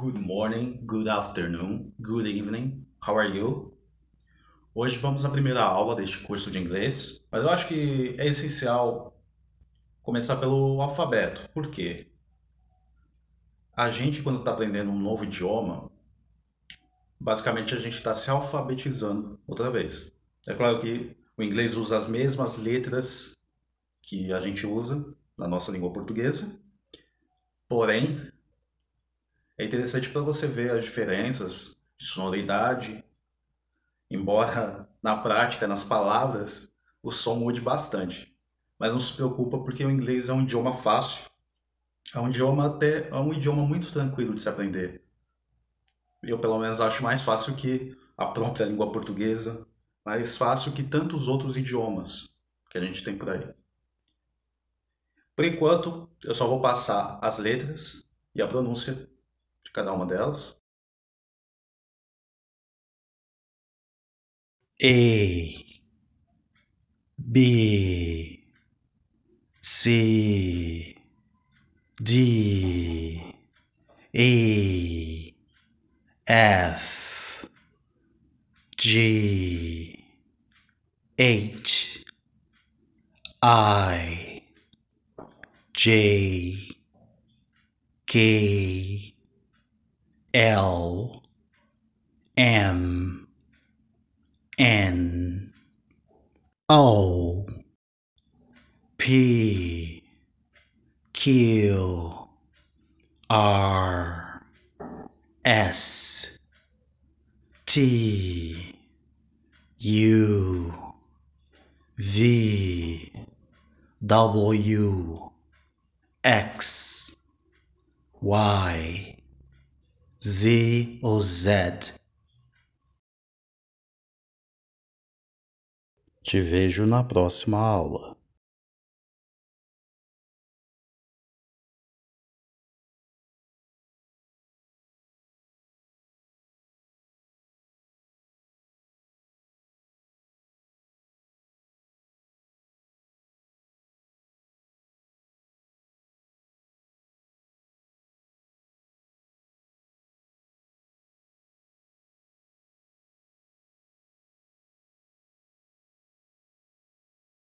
Good morning, good afternoon, good evening. How are you? Hoje vamos à primeira aula deste curso de inglês, mas eu acho que é essencial começar pelo alfabeto. Por quê? A gente, quando está aprendendo um novo idioma, basicamente a gente está se alfabetizando outra vez. É claro que o inglês usa as mesmas letras que a gente usa na nossa língua portuguesa, porém é interessante para você ver as diferenças de sonoridade, embora na prática, nas palavras, o som mude bastante. Mas não se preocupa porque o inglês é um idioma fácil, é um idioma até é um idioma muito tranquilo de se aprender. Eu pelo menos acho mais fácil que a própria língua portuguesa, mais fácil que tantos outros idiomas que a gente tem por aí. Por enquanto, eu só vou passar as letras e a pronúncia de cada uma delas. A, B, C, D, E, F, G, H, I, J, K, L M N O P Q R S T U V W X Y Z ou Z. Te vejo na próxima aula.